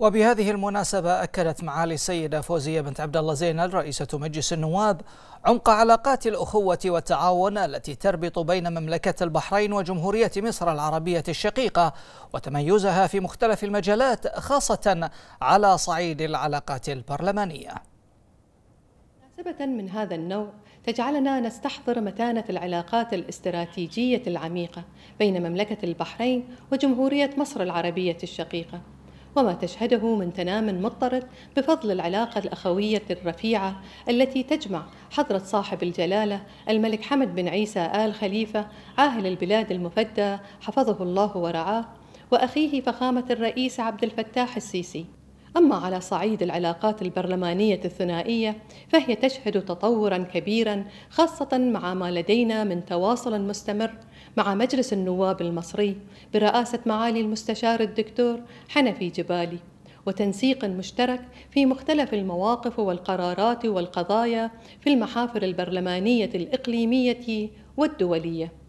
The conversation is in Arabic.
وبهذه المناسبة أكدت معالي السيدة فوزية بنت عبد الله زينل رئيسة مجلس النواب عمق علاقات الأخوة والتعاون التي تربط بين مملكة البحرين وجمهورية مصر العربية الشقيقة وتميزها في مختلف المجالات خاصة على صعيد العلاقات البرلمانية. مناسبة من هذا النوع تجعلنا نستحضر متانة العلاقات الاستراتيجية العميقة بين مملكة البحرين وجمهورية مصر العربية الشقيقة وما تشهده من تنام مضطرد بفضل العلاقة الأخوية الرفيعة التي تجمع حضرة صاحب الجلالة الملك حمد بن عيسى آل خليفة عاهل البلاد المفدى حفظه الله ورعاه وأخيه فخامة الرئيس عبد الفتاح السيسي أما على صعيد العلاقات البرلمانية الثنائية فهي تشهد تطورا كبيرا خاصة مع ما لدينا من تواصل مستمر مع مجلس النواب المصري برئاسة معالي المستشار الدكتور حنفي جبالي وتنسيق مشترك في مختلف المواقف والقرارات والقضايا في المحافل البرلمانية الإقليمية والدولية